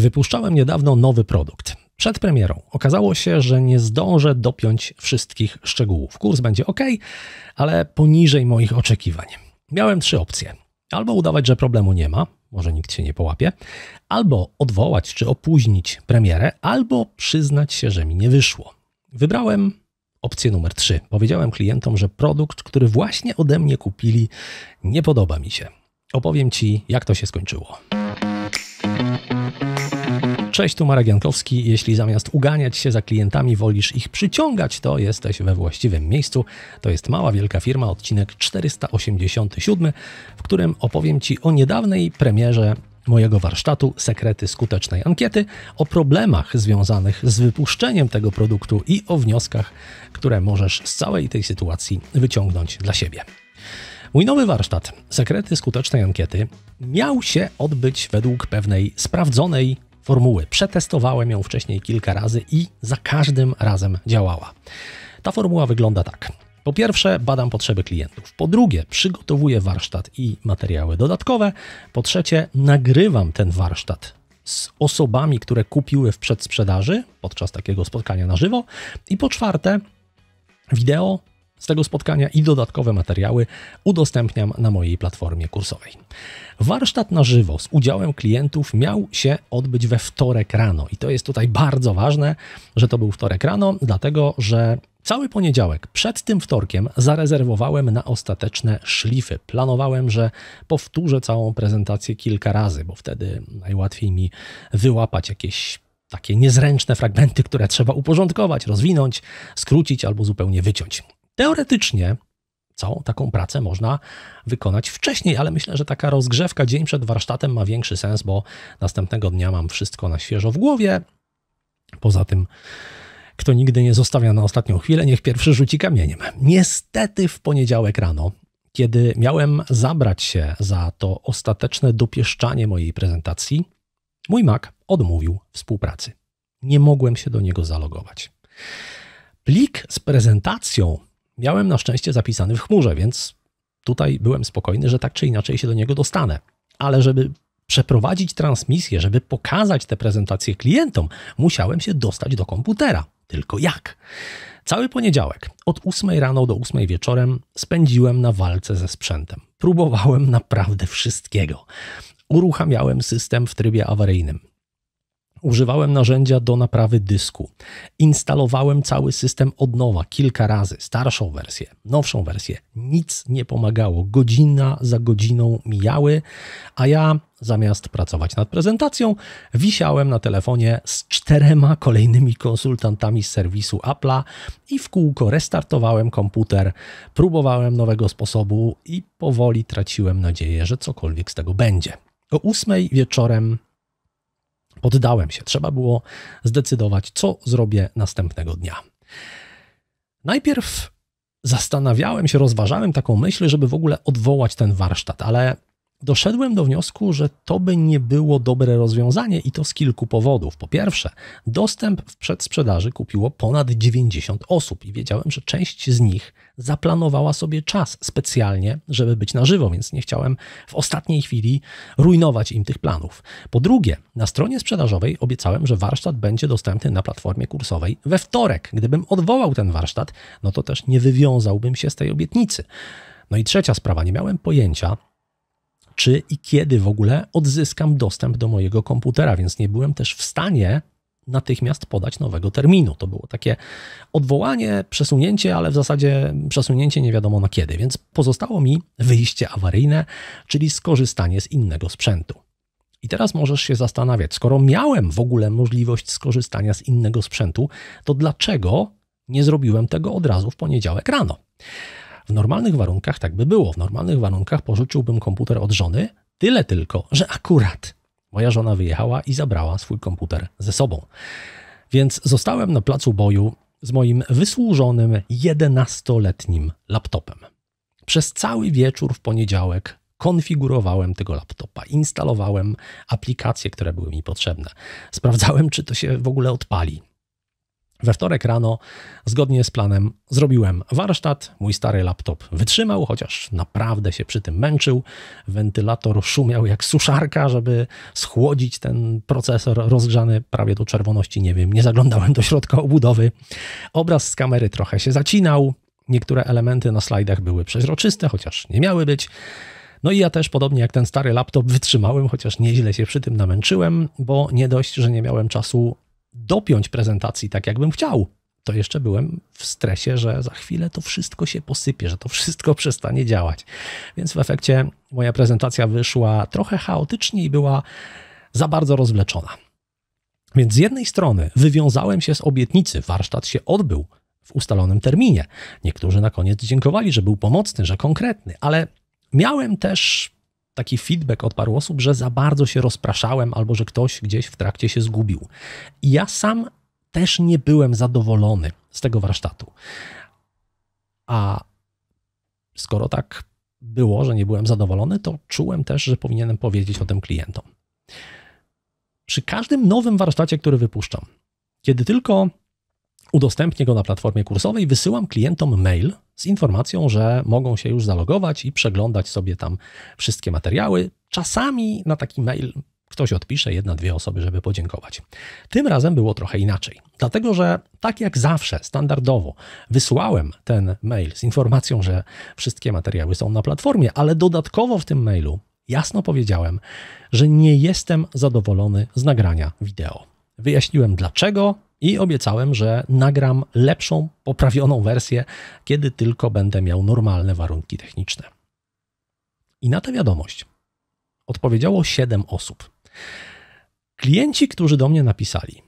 Wypuszczałem niedawno nowy produkt. Przed premierą okazało się, że nie zdążę dopiąć wszystkich szczegółów. Kurs będzie ok, ale poniżej moich oczekiwań. Miałem trzy opcje. Albo udawać, że problemu nie ma, może nikt się nie połapie, albo odwołać czy opóźnić premierę, albo przyznać się, że mi nie wyszło. Wybrałem opcję numer 3. Powiedziałem klientom, że produkt, który właśnie ode mnie kupili, nie podoba mi się. Opowiem Ci, jak to się skończyło. Cześć, tu Marek Jankowski. Jeśli zamiast uganiać się za klientami wolisz ich przyciągać, to jesteś we właściwym miejscu. To jest Mała Wielka Firma, odcinek 487, w którym opowiem Ci o niedawnej premierze mojego warsztatu Sekrety Skutecznej Ankiety, o problemach związanych z wypuszczeniem tego produktu i o wnioskach, które możesz z całej tej sytuacji wyciągnąć dla siebie. Mój nowy warsztat, Sekrety Skutecznej Ankiety, miał się odbyć według pewnej sprawdzonej formuły. Przetestowałem ją wcześniej kilka razy i za każdym razem działała. Ta formuła wygląda tak. Po pierwsze, badam potrzeby klientów. Po drugie, przygotowuję warsztat i materiały dodatkowe. Po trzecie, nagrywam ten warsztat z osobami, które kupiły w przedsprzedaży podczas takiego spotkania na żywo. I po czwarte, wideo z tego spotkania i dodatkowe materiały udostępniam na mojej platformie kursowej. Warsztat na żywo z udziałem klientów miał się odbyć we wtorek rano i to jest tutaj bardzo ważne, że to był wtorek rano, dlatego że Cały poniedziałek przed tym wtorkiem zarezerwowałem na ostateczne szlify. Planowałem, że powtórzę całą prezentację kilka razy, bo wtedy najłatwiej mi wyłapać jakieś takie niezręczne fragmenty, które trzeba uporządkować, rozwinąć, skrócić albo zupełnie wyciąć. Teoretycznie całą taką pracę można wykonać wcześniej, ale myślę, że taka rozgrzewka dzień przed warsztatem ma większy sens, bo następnego dnia mam wszystko na świeżo w głowie. Poza tym, kto nigdy nie zostawia na ostatnią chwilę, niech pierwszy rzuci kamieniem. Niestety w poniedziałek rano, kiedy miałem zabrać się za to ostateczne dopieszczanie mojej prezentacji, mój Mac odmówił współpracy. Nie mogłem się do niego zalogować. Plik z prezentacją Miałem na szczęście zapisany w chmurze, więc tutaj byłem spokojny, że tak czy inaczej się do niego dostanę. Ale żeby przeprowadzić transmisję, żeby pokazać tę prezentację klientom, musiałem się dostać do komputera. Tylko jak? Cały poniedziałek, od 8 rano do 8 wieczorem, spędziłem na walce ze sprzętem. Próbowałem naprawdę wszystkiego. Uruchamiałem system w trybie awaryjnym. Używałem narzędzia do naprawy dysku. Instalowałem cały system od nowa kilka razy, starszą wersję, nowszą wersję. Nic nie pomagało. Godzina za godziną mijały, a ja zamiast pracować nad prezentacją, wisiałem na telefonie z czterema kolejnymi konsultantami z serwisu Apple'a i w kółko restartowałem komputer, próbowałem nowego sposobu i powoli traciłem nadzieję, że cokolwiek z tego będzie. O ósmej wieczorem Poddałem się. Trzeba było zdecydować, co zrobię następnego dnia. Najpierw zastanawiałem się, rozważałem taką myśl, żeby w ogóle odwołać ten warsztat, ale Doszedłem do wniosku, że to by nie było dobre rozwiązanie i to z kilku powodów. Po pierwsze, dostęp w przedsprzedaży kupiło ponad 90 osób i wiedziałem, że część z nich zaplanowała sobie czas specjalnie, żeby być na żywo, więc nie chciałem w ostatniej chwili rujnować im tych planów. Po drugie, na stronie sprzedażowej obiecałem, że warsztat będzie dostępny na platformie kursowej we wtorek. Gdybym odwołał ten warsztat, no to też nie wywiązałbym się z tej obietnicy. No i trzecia sprawa, nie miałem pojęcia, czy i kiedy w ogóle odzyskam dostęp do mojego komputera, więc nie byłem też w stanie natychmiast podać nowego terminu. To było takie odwołanie, przesunięcie, ale w zasadzie przesunięcie nie wiadomo na kiedy, więc pozostało mi wyjście awaryjne, czyli skorzystanie z innego sprzętu. I teraz możesz się zastanawiać, skoro miałem w ogóle możliwość skorzystania z innego sprzętu, to dlaczego nie zrobiłem tego od razu w poniedziałek rano? W normalnych warunkach tak by było. W normalnych warunkach porzuciłbym komputer od żony, tyle tylko, że akurat moja żona wyjechała i zabrała swój komputer ze sobą. Więc zostałem na placu boju z moim wysłużonym 11-letnim laptopem. Przez cały wieczór w poniedziałek konfigurowałem tego laptopa, instalowałem aplikacje, które były mi potrzebne. Sprawdzałem, czy to się w ogóle odpali, we wtorek rano, zgodnie z planem, zrobiłem warsztat. Mój stary laptop wytrzymał, chociaż naprawdę się przy tym męczył. Wentylator szumiał jak suszarka, żeby schłodzić ten procesor rozgrzany prawie do czerwoności. Nie wiem, nie zaglądałem do środka obudowy. Obraz z kamery trochę się zacinał. Niektóre elementy na slajdach były przeźroczyste, chociaż nie miały być. No i ja też, podobnie jak ten stary laptop, wytrzymałem, chociaż nieźle się przy tym namęczyłem, bo nie dość, że nie miałem czasu dopiąć prezentacji tak, jakbym chciał, to jeszcze byłem w stresie, że za chwilę to wszystko się posypie, że to wszystko przestanie działać. Więc w efekcie moja prezentacja wyszła trochę chaotycznie i była za bardzo rozwleczona. Więc z jednej strony wywiązałem się z obietnicy, warsztat się odbył w ustalonym terminie. Niektórzy na koniec dziękowali, że był pomocny, że konkretny, ale miałem też taki feedback od paru osób, że za bardzo się rozpraszałem albo że ktoś gdzieś w trakcie się zgubił. I ja sam też nie byłem zadowolony z tego warsztatu. A skoro tak było, że nie byłem zadowolony, to czułem też, że powinienem powiedzieć o tym klientom. Przy każdym nowym warsztacie, który wypuszczam, kiedy tylko udostępnię go na platformie kursowej, wysyłam klientom mail z informacją, że mogą się już zalogować i przeglądać sobie tam wszystkie materiały. Czasami na taki mail ktoś odpisze, jedna, dwie osoby, żeby podziękować. Tym razem było trochę inaczej, dlatego że tak jak zawsze, standardowo, wysłałem ten mail z informacją, że wszystkie materiały są na platformie, ale dodatkowo w tym mailu jasno powiedziałem, że nie jestem zadowolony z nagrania wideo. Wyjaśniłem dlaczego, i obiecałem, że nagram lepszą, poprawioną wersję, kiedy tylko będę miał normalne warunki techniczne. I na tę wiadomość odpowiedziało 7 osób. Klienci, którzy do mnie napisali,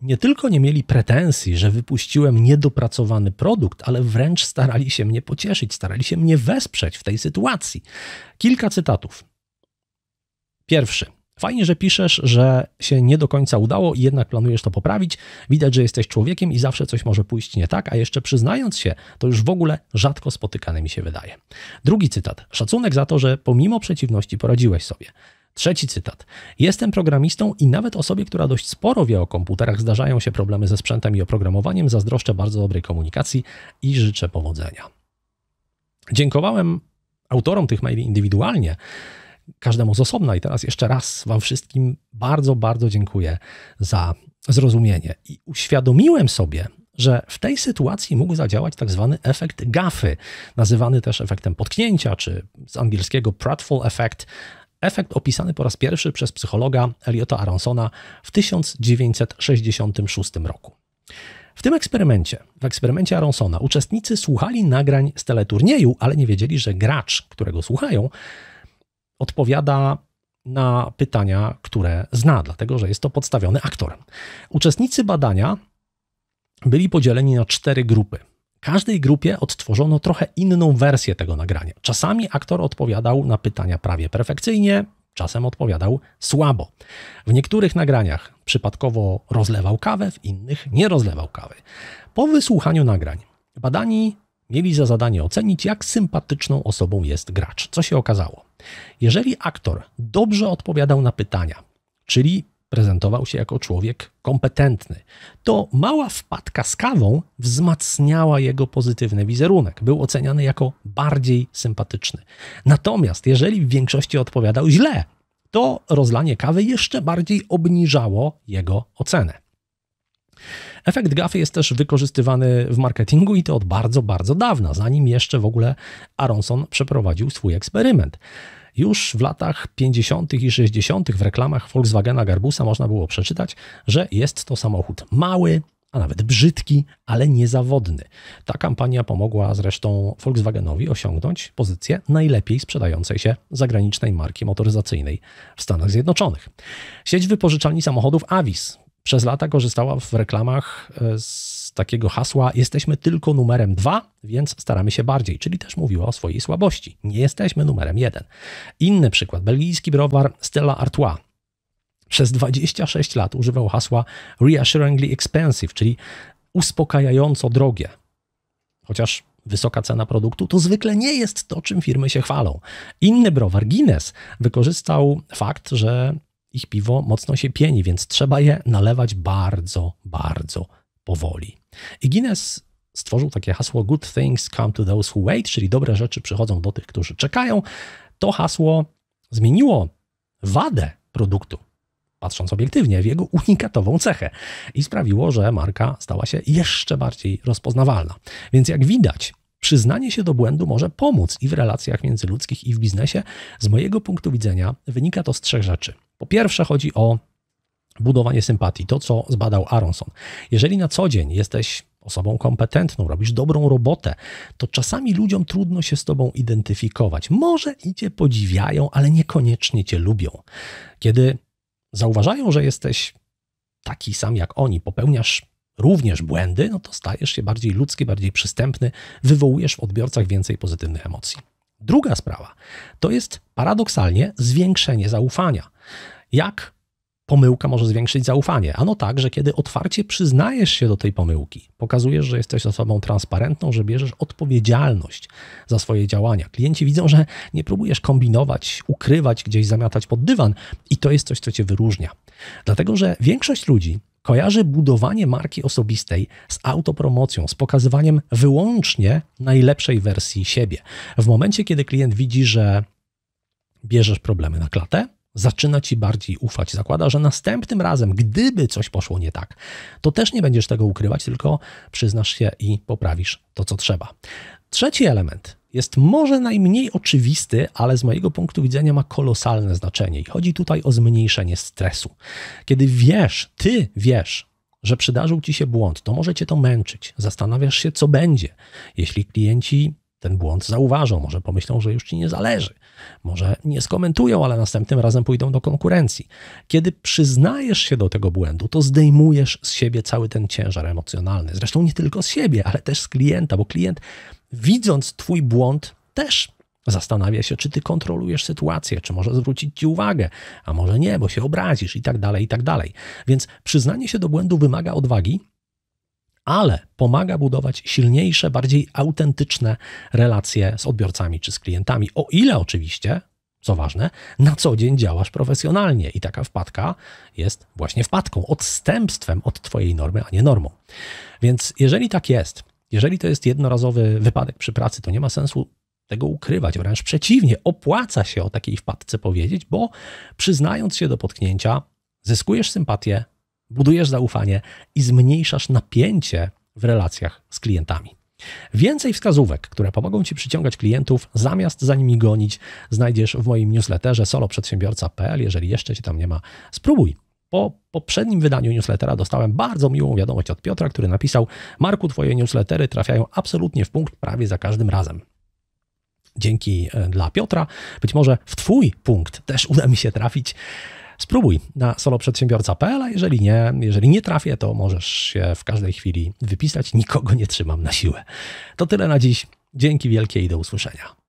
nie tylko nie mieli pretensji, że wypuściłem niedopracowany produkt, ale wręcz starali się mnie pocieszyć, starali się mnie wesprzeć w tej sytuacji. Kilka cytatów. Pierwszy. Fajnie, że piszesz, że się nie do końca udało i jednak planujesz to poprawić. Widać, że jesteś człowiekiem i zawsze coś może pójść nie tak, a jeszcze przyznając się, to już w ogóle rzadko spotykane mi się wydaje. Drugi cytat. Szacunek za to, że pomimo przeciwności poradziłeś sobie. Trzeci cytat. Jestem programistą i nawet osobie, która dość sporo wie o komputerach, zdarzają się problemy ze sprzętem i oprogramowaniem. Zazdroszczę bardzo dobrej komunikacji i życzę powodzenia. Dziękowałem autorom tych maili indywidualnie każdemu z osobna. I teraz jeszcze raz Wam wszystkim bardzo, bardzo dziękuję za zrozumienie. I uświadomiłem sobie, że w tej sytuacji mógł zadziałać tak zwany efekt gafy, nazywany też efektem potknięcia, czy z angielskiego pratfall effect. Efekt opisany po raz pierwszy przez psychologa Eliota Aronsona w 1966 roku. W tym eksperymencie, w eksperymencie Aronsona, uczestnicy słuchali nagrań z teleturnieju, ale nie wiedzieli, że gracz, którego słuchają, odpowiada na pytania, które zna, dlatego że jest to podstawiony aktor. Uczestnicy badania byli podzieleni na cztery grupy. Każdej grupie odtworzono trochę inną wersję tego nagrania. Czasami aktor odpowiadał na pytania prawie perfekcyjnie, czasem odpowiadał słabo. W niektórych nagraniach przypadkowo rozlewał kawę, w innych nie rozlewał kawy. Po wysłuchaniu nagrań badani Mieli za zadanie ocenić, jak sympatyczną osobą jest gracz. Co się okazało? Jeżeli aktor dobrze odpowiadał na pytania, czyli prezentował się jako człowiek kompetentny, to mała wpadka z kawą wzmacniała jego pozytywny wizerunek. Był oceniany jako bardziej sympatyczny. Natomiast jeżeli w większości odpowiadał źle, to rozlanie kawy jeszcze bardziej obniżało jego ocenę. Efekt gafy jest też wykorzystywany w marketingu i to od bardzo, bardzo dawna, zanim jeszcze w ogóle Aronson przeprowadził swój eksperyment. Już w latach 50. i 60. w reklamach Volkswagena Garbusa można było przeczytać, że jest to samochód mały, a nawet brzydki, ale niezawodny. Ta kampania pomogła zresztą Volkswagenowi osiągnąć pozycję najlepiej sprzedającej się zagranicznej marki motoryzacyjnej w Stanach Zjednoczonych. Sieć wypożyczalni samochodów Avis przez lata korzystała w reklamach e, z takiego hasła: Jesteśmy tylko numerem dwa, więc staramy się bardziej, czyli też mówiła o swojej słabości. Nie jesteśmy numerem jeden. Inny przykład: belgijski browar Stella Artois. Przez 26 lat używał hasła reassuringly expensive, czyli uspokajająco drogie. Chociaż wysoka cena produktu, to zwykle nie jest to, czym firmy się chwalą. Inny browar Guinness wykorzystał fakt, że ich piwo mocno się pieni, więc trzeba je nalewać bardzo, bardzo powoli. I Guinness stworzył takie hasło Good things come to those who wait, czyli dobre rzeczy przychodzą do tych, którzy czekają. To hasło zmieniło wadę produktu, patrząc obiektywnie, w jego unikatową cechę i sprawiło, że marka stała się jeszcze bardziej rozpoznawalna. Więc jak widać, Przyznanie się do błędu może pomóc i w relacjach międzyludzkich, i w biznesie. Z mojego punktu widzenia wynika to z trzech rzeczy. Po pierwsze, chodzi o budowanie sympatii, to co zbadał Aronson. Jeżeli na co dzień jesteś osobą kompetentną, robisz dobrą robotę, to czasami ludziom trudno się z tobą identyfikować. Może i cię podziwiają, ale niekoniecznie cię lubią. Kiedy zauważają, że jesteś taki sam jak oni, popełniasz również błędy, no to stajesz się bardziej ludzki, bardziej przystępny, wywołujesz w odbiorcach więcej pozytywnych emocji. Druga sprawa to jest paradoksalnie zwiększenie zaufania. Jak pomyłka może zwiększyć zaufanie? Ano tak, że kiedy otwarcie przyznajesz się do tej pomyłki, pokazujesz, że jesteś osobą transparentną, że bierzesz odpowiedzialność za swoje działania. Klienci widzą, że nie próbujesz kombinować, ukrywać, gdzieś zamiatać pod dywan i to jest coś, co cię wyróżnia. Dlatego, że większość ludzi kojarzy budowanie marki osobistej z autopromocją, z pokazywaniem wyłącznie najlepszej wersji siebie. W momencie, kiedy klient widzi, że bierzesz problemy na klatę, zaczyna ci bardziej ufać, zakłada, że następnym razem, gdyby coś poszło nie tak, to też nie będziesz tego ukrywać, tylko przyznasz się i poprawisz to, co trzeba. Trzeci element jest może najmniej oczywisty, ale z mojego punktu widzenia ma kolosalne znaczenie. I chodzi tutaj o zmniejszenie stresu. Kiedy wiesz, ty wiesz, że przydarzył ci się błąd, to może cię to męczyć. Zastanawiasz się, co będzie, jeśli klienci ten błąd zauważą, może pomyślą, że już ci nie zależy, może nie skomentują, ale następnym razem pójdą do konkurencji. Kiedy przyznajesz się do tego błędu, to zdejmujesz z siebie cały ten ciężar emocjonalny. Zresztą nie tylko z siebie, ale też z klienta, bo klient widząc Twój błąd, też zastanawia się, czy Ty kontrolujesz sytuację, czy może zwrócić Ci uwagę, a może nie, bo się obrazisz i tak dalej, i tak dalej. Więc przyznanie się do błędu wymaga odwagi, ale pomaga budować silniejsze, bardziej autentyczne relacje z odbiorcami czy z klientami, o ile oczywiście co ważne, na co dzień działasz profesjonalnie i taka wpadka jest właśnie wpadką, odstępstwem od Twojej normy, a nie normą. Więc jeżeli tak jest, jeżeli to jest jednorazowy wypadek przy pracy, to nie ma sensu tego ukrywać, wręcz przeciwnie, opłaca się o takiej wpadce powiedzieć, bo przyznając się do potknięcia, zyskujesz sympatię, budujesz zaufanie i zmniejszasz napięcie w relacjach z klientami. Więcej wskazówek, które pomogą Ci przyciągać klientów, zamiast za nimi gonić, znajdziesz w moim newsletterze soloprzedsiębiorca.pl. Jeżeli jeszcze Cię tam nie ma, spróbuj po poprzednim wydaniu newslettera dostałem bardzo miłą wiadomość od Piotra, który napisał: Marku, twoje newslettery trafiają absolutnie w punkt prawie za każdym razem dzięki e, dla Piotra. Być może w Twój punkt też uda mi się trafić. Spróbuj na soloprzedsiębiorca.pl, a jeżeli nie, jeżeli nie trafię, to możesz się w każdej chwili wypisać. Nikogo nie trzymam na siłę. To tyle na dziś. Dzięki wielkie i do usłyszenia.